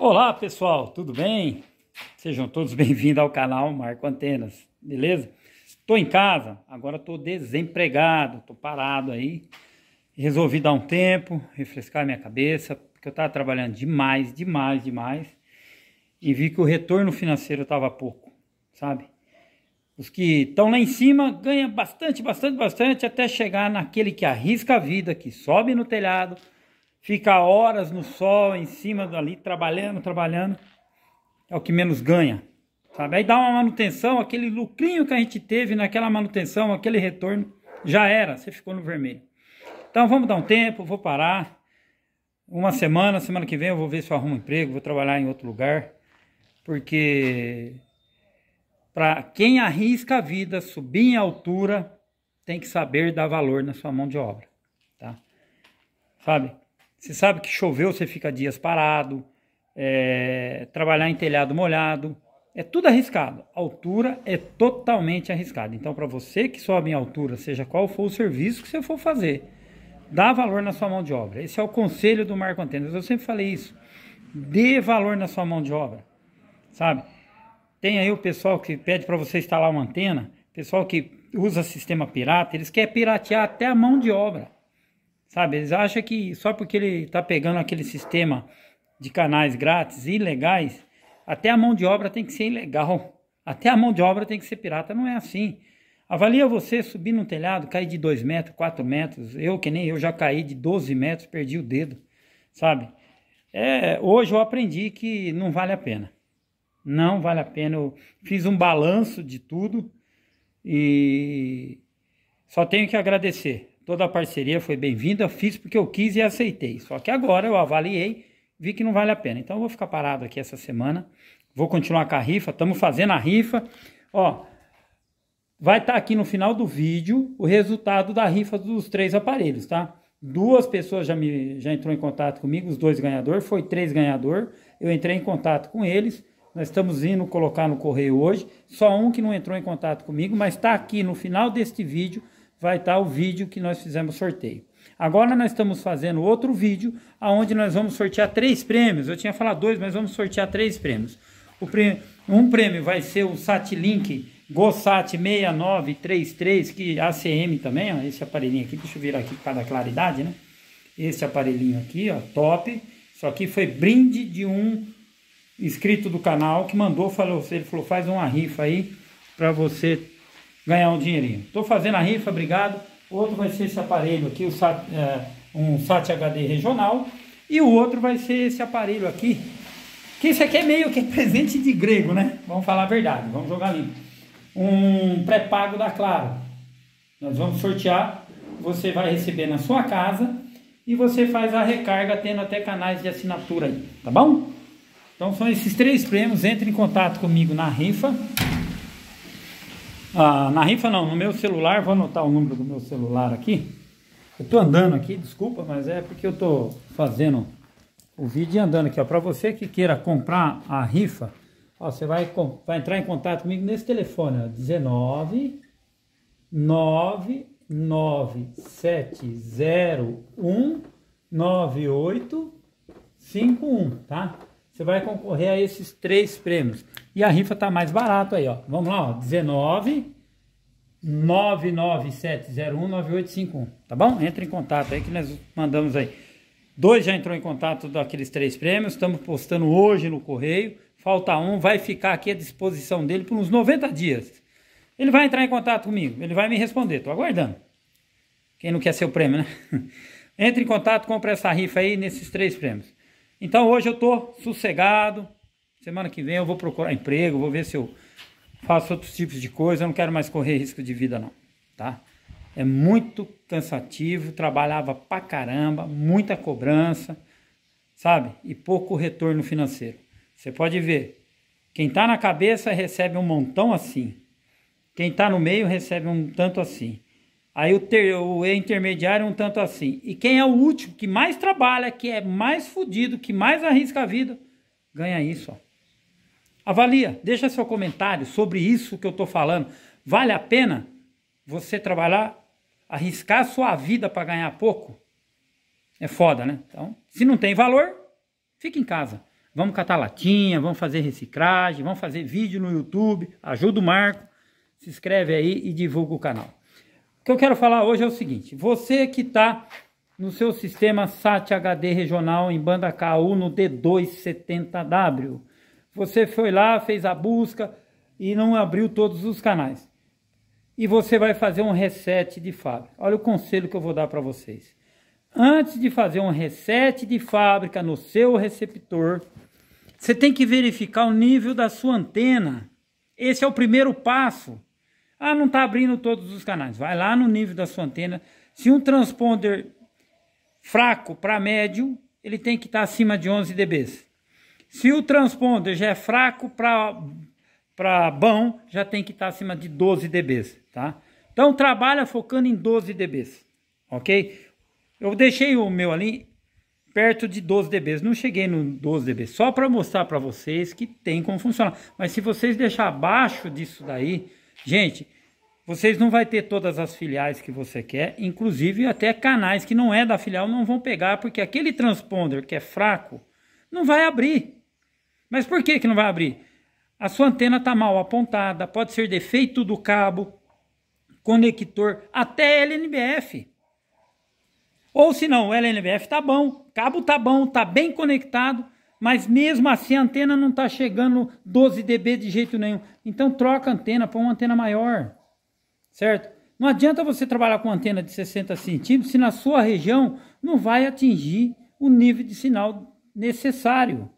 Olá pessoal, tudo bem? Sejam todos bem-vindos ao canal Marco Antenas, beleza? Tô em casa, agora tô desempregado, tô parado aí. Resolvi dar um tempo, refrescar minha cabeça, porque eu tava trabalhando demais, demais, demais. E vi que o retorno financeiro tava pouco, sabe? Os que estão lá em cima ganham bastante, bastante, bastante até chegar naquele que arrisca a vida, que sobe no telhado, fica horas no sol, em cima dali, trabalhando, trabalhando, é o que menos ganha. Sabe? Aí dá uma manutenção, aquele lucrinho que a gente teve naquela manutenção, aquele retorno, já era, você ficou no vermelho. Então vamos dar um tempo, vou parar. Uma semana, semana que vem eu vou ver se eu arrumo um emprego, vou trabalhar em outro lugar. Porque para quem arrisca a vida, subir em altura, tem que saber dar valor na sua mão de obra, tá? Sabe? Você sabe que choveu, você fica dias parado. É, trabalhar em telhado molhado. É tudo arriscado. A altura é totalmente arriscada. Então, para você que sobe em altura, seja qual for o serviço que você for fazer, dá valor na sua mão de obra. Esse é o conselho do Marco Antenas. Eu sempre falei isso. Dê valor na sua mão de obra. Sabe? Tem aí o pessoal que pede para você instalar uma antena, pessoal que usa sistema pirata, eles querem piratear até a mão de obra. Sabe, eles acham que só porque ele está pegando aquele sistema de canais grátis ilegais, até a mão de obra tem que ser ilegal. Até a mão de obra tem que ser pirata. Não é assim. Avalia você subir num telhado, cair de 2 metros, 4 metros. Eu, que nem eu, já caí de 12 metros, perdi o dedo. Sabe? É, hoje eu aprendi que não vale a pena. Não vale a pena. Eu fiz um balanço de tudo e só tenho que agradecer Toda a parceria foi bem-vinda, fiz porque eu quis e aceitei. Só que agora eu avaliei, vi que não vale a pena. Então eu vou ficar parado aqui essa semana. Vou continuar com a rifa, estamos fazendo a rifa. Ó, vai estar tá aqui no final do vídeo o resultado da rifa dos três aparelhos, tá? Duas pessoas já me já entrou em contato comigo, os dois ganhadores, foi três ganhadores. Eu entrei em contato com eles. Nós estamos indo colocar no correio hoje. Só um que não entrou em contato comigo, mas está aqui no final deste vídeo vai estar o vídeo que nós fizemos sorteio. Agora nós estamos fazendo outro vídeo, aonde nós vamos sortear três prêmios. Eu tinha falado dois, mas vamos sortear três prêmios. Prêmio, um prêmio vai ser o Satlink GoSat 6933, que é ACM também, ó, esse aparelhinho aqui, deixa eu virar aqui por causa da claridade, né? Esse aparelhinho aqui, ó, top. Isso aqui foi brinde de um inscrito do canal que mandou, falou, ele falou, faz uma rifa aí para você ganhar um dinheirinho. Estou fazendo a rifa, obrigado. Outro vai ser esse aparelho aqui, é, um SAT HD regional. E o outro vai ser esse aparelho aqui. Que isso aqui é meio que presente de grego, né? Vamos falar a verdade, vamos jogar limpo. Um pré-pago da Claro. Nós vamos sortear, você vai receber na sua casa e você faz a recarga tendo até canais de assinatura aí, tá bom? Então são esses três prêmios, entre em contato comigo na rifa. Ah, na rifa não, no meu celular, vou anotar o número do meu celular aqui. Eu tô andando aqui, desculpa, mas é porque eu tô fazendo o vídeo e andando aqui, Para você que queira comprar a rifa, ó, você vai, vai entrar em contato comigo nesse telefone, ó, 19 99701 9851, tá? Você vai concorrer a esses três prêmios. E a rifa tá mais barato aí, ó. Vamos lá, ó. 19 997019851, tá bom? Entra em contato aí que nós mandamos aí. Dois já entrou em contato daqueles três prêmios, estamos postando hoje no correio. Falta um, vai ficar aqui à disposição dele por uns 90 dias. Ele vai entrar em contato comigo, ele vai me responder, tô aguardando. Quem não quer seu prêmio, né? Entre em contato, compra essa rifa aí nesses três prêmios. Então hoje eu tô sossegado. Semana que vem eu vou procurar emprego, vou ver se eu faço outros tipos de coisa. Eu não quero mais correr risco de vida não, tá? É muito cansativo, trabalhava pra caramba, muita cobrança, sabe? E pouco retorno financeiro. Você pode ver, quem tá na cabeça recebe um montão assim. Quem tá no meio recebe um tanto assim. Aí o, ter, o intermediário é um tanto assim. E quem é o último, que mais trabalha, que é mais fodido, que mais arrisca a vida, ganha isso. Ó. Avalia, deixa seu comentário sobre isso que eu estou falando. Vale a pena você trabalhar, arriscar sua vida para ganhar pouco? É foda, né? Então, se não tem valor, fica em casa. Vamos catar latinha, vamos fazer reciclagem, vamos fazer vídeo no YouTube. Ajuda o Marco. Se inscreve aí e divulga o canal. O que eu quero falar hoje é o seguinte: você que está no seu sistema SAT HD regional em banda KU no D270W, você foi lá, fez a busca e não abriu todos os canais. E você vai fazer um reset de fábrica. Olha o conselho que eu vou dar para vocês. Antes de fazer um reset de fábrica no seu receptor, você tem que verificar o nível da sua antena. Esse é o primeiro passo. Ah, não está abrindo todos os canais. Vai lá no nível da sua antena. Se um transponder fraco para médio, ele tem que estar tá acima de 11 dBs. Se o transponder já é fraco para bom, já tem que estar tá acima de 12 dBs, tá? Então trabalha focando em 12 dBs, ok? Eu deixei o meu ali perto de 12 dBs, não cheguei no 12 dBs, só para mostrar para vocês que tem como funcionar. Mas se vocês deixar abaixo disso daí, Gente, vocês não vai ter todas as filiais que você quer, inclusive até canais que não é da filial não vão pegar, porque aquele transponder que é fraco não vai abrir. Mas por que, que não vai abrir? A sua antena está mal apontada, pode ser defeito do cabo, conector, até LNBF. Ou se não, o LNBF está bom, cabo está bom, está bem conectado, mas mesmo assim a antena não está chegando 12 dB de jeito nenhum. Então troca a antena, põe uma antena maior. Certo? Não adianta você trabalhar com antena de 60 centímetros se na sua região não vai atingir o nível de sinal necessário.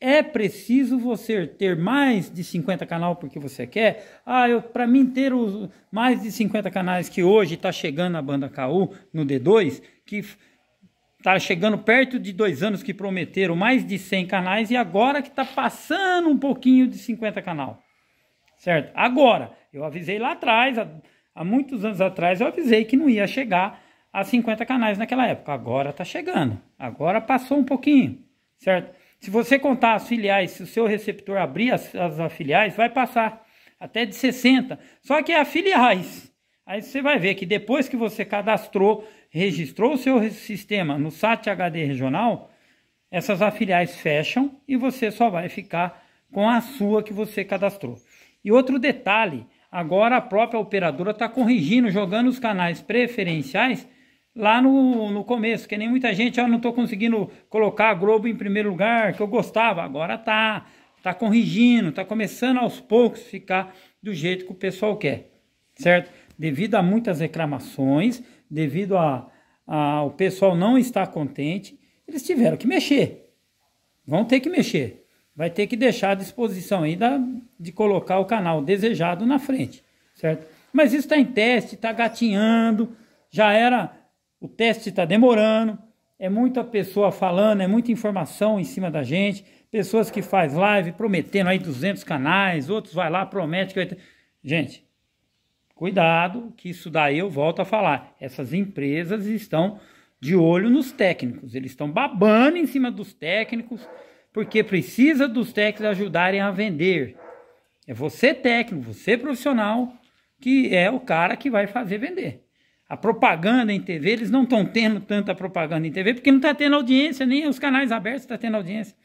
É preciso você ter mais de 50 canal porque você quer. Ah, eu para mim ter os mais de 50 canais que hoje está chegando na banda KU no D2, que Está chegando perto de dois anos que prometeram mais de 100 canais e agora que está passando um pouquinho de 50 canal. Certo? Agora, eu avisei lá atrás, há, há muitos anos atrás, eu avisei que não ia chegar a 50 canais naquela época. Agora está chegando. Agora passou um pouquinho. Certo? Se você contar as filiais, se o seu receptor abrir as, as filiais, vai passar até de 60. Só que é filiais. Aí você vai ver que depois que você cadastrou, registrou o seu sistema no SAT HD regional, essas afiliais fecham e você só vai ficar com a sua que você cadastrou. E outro detalhe, agora a própria operadora está corrigindo, jogando os canais preferenciais lá no, no começo, que nem muita gente, eu ah, não estou conseguindo colocar a Globo em primeiro lugar, que eu gostava, agora tá, tá corrigindo, tá começando aos poucos ficar do jeito que o pessoal quer, certo? devido a muitas reclamações, devido a, a o pessoal não estar contente, eles tiveram que mexer. Vão ter que mexer. Vai ter que deixar à disposição aí de colocar o canal desejado na frente, certo? Mas isso está em teste, está gatinhando, já era, o teste está demorando, é muita pessoa falando, é muita informação em cima da gente, pessoas que faz live prometendo aí 200 canais, outros vai lá, promete que vai ter... Gente, Cuidado, que isso daí eu volto a falar. Essas empresas estão de olho nos técnicos, eles estão babando em cima dos técnicos, porque precisa dos técnicos ajudarem a vender. É você técnico, você profissional, que é o cara que vai fazer vender. A propaganda em TV, eles não estão tendo tanta propaganda em TV, porque não está tendo audiência, nem os canais abertos estão tá tendo audiência.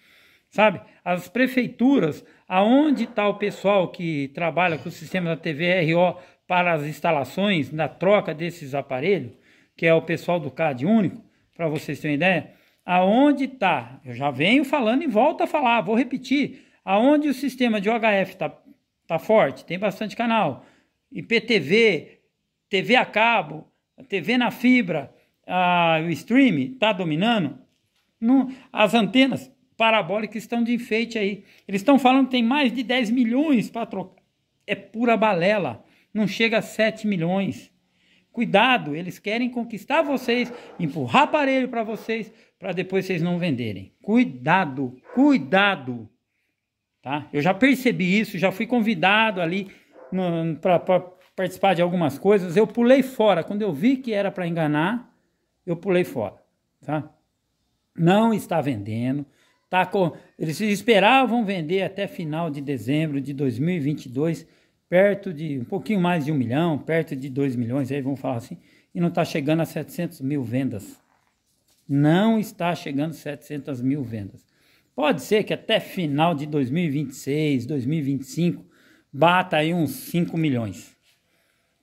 Sabe? As prefeituras, aonde está o pessoal que trabalha com o sistema da TVRO para as instalações, na troca desses aparelhos, que é o pessoal do CAD único, para vocês terem ideia, aonde está, eu já venho falando e volto a falar, vou repetir, aonde o sistema de OHF está tá forte, tem bastante canal, IPTV, TV a cabo, TV na fibra, o stream está dominando, no, as antenas parabólicas estão de enfeite aí. Eles estão falando que tem mais de 10 milhões para trocar. É pura balela não chega a 7 milhões. Cuidado, eles querem conquistar vocês, empurrar aparelho para vocês, para depois vocês não venderem. Cuidado, cuidado. Tá? Eu já percebi isso, já fui convidado ali para participar de algumas coisas, eu pulei fora. Quando eu vi que era para enganar, eu pulei fora. Tá? Não está vendendo. Tá com... Eles esperavam vender até final de dezembro de 2022 perto de um pouquinho mais de um milhão, perto de dois milhões, aí vamos falar assim, e não está chegando a 700 mil vendas. Não está chegando a 700 mil vendas. Pode ser que até final de 2026, 2025, bata aí uns 5 milhões.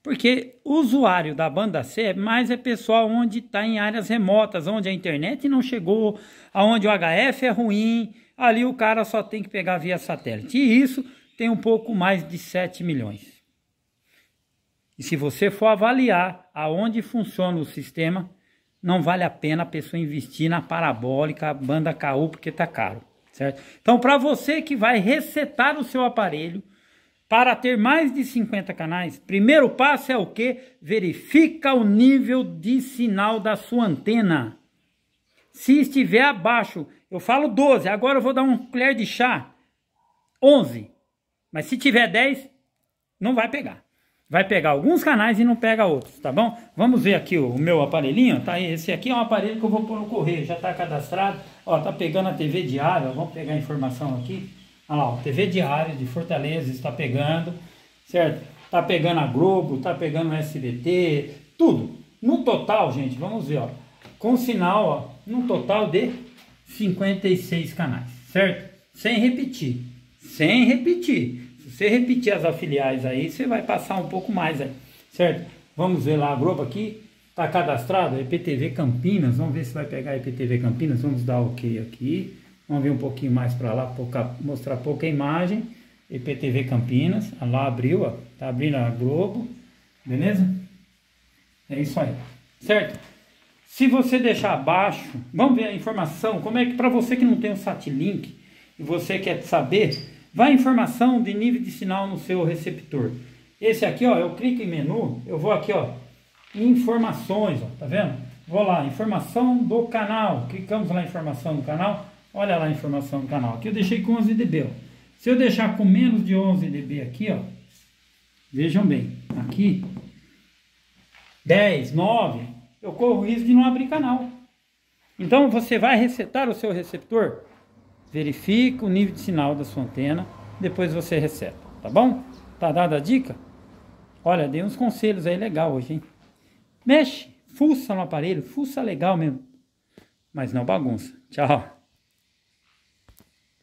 Porque o usuário da banda C é mais é pessoal onde está em áreas remotas, onde a internet não chegou, aonde o HF é ruim, ali o cara só tem que pegar via satélite. E isso tem um pouco mais de 7 milhões. E se você for avaliar aonde funciona o sistema, não vale a pena a pessoa investir na parabólica, banda KU, porque está caro, certo? Então, para você que vai resetar o seu aparelho, para ter mais de 50 canais, primeiro passo é o que? Verifica o nível de sinal da sua antena. Se estiver abaixo, eu falo 12, agora eu vou dar um colher de chá, 11. Mas se tiver 10, não vai pegar. Vai pegar alguns canais e não pega outros, tá bom? Vamos ver aqui o meu aparelhinho, tá? Esse aqui é um aparelho que eu vou pôr no correio, já tá cadastrado. Ó, tá pegando a TV diária, vamos pegar a informação aqui. Olha lá, ó, TV diária de Fortaleza está pegando, certo? Tá pegando a Globo, tá pegando o SBT, tudo. No total, gente, vamos ver, ó. Com sinal, ó, num total de 56 canais, certo? Sem repetir, sem repetir. Se você repetir as afiliais aí, você vai passar um pouco mais aí, certo? Vamos ver lá a Globo aqui. Está cadastrado, IPTV Campinas. Vamos ver se vai pegar IPTV Campinas. Vamos dar OK aqui. Vamos ver um pouquinho mais para lá, pouca, mostrar pouca imagem. IPTV Campinas. Ah, lá abriu, ó. Tá abrindo a Globo. Beleza? É isso aí. Certo? Se você deixar abaixo, vamos ver a informação. Como é que para você que não tem o Satlink e você quer saber vai informação de nível de sinal no seu receptor. Esse aqui, ó, eu clico em menu, eu vou aqui, ó, informações, ó, tá vendo? Vou lá, informação do canal, clicamos lá informação do canal, olha lá a informação do canal. Aqui eu deixei com 11 dB, ó. Se eu deixar com menos de 11 dB aqui, ó, vejam bem, aqui, 10, 9, eu corro o risco de não abrir canal. Então você vai resetar o seu receptor verifica o nível de sinal da sua antena, depois você reseta, tá bom? Tá dada a dica? Olha, dei uns conselhos aí legal hoje, hein? Mexe, fuça no aparelho, fuça legal mesmo. Mas não bagunça. Tchau.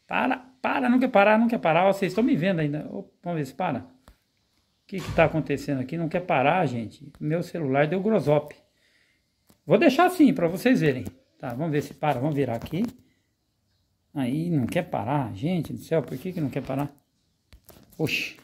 Para, para, não quer parar, não quer parar. vocês estão me vendo ainda. Opa, vamos ver se para. O que está acontecendo aqui? Não quer parar, gente. Meu celular deu grosop. Vou deixar assim para vocês verem. Tá, vamos ver se para. Vamos virar aqui. Aí não quer parar, gente do céu, por que, que não quer parar? Oxi.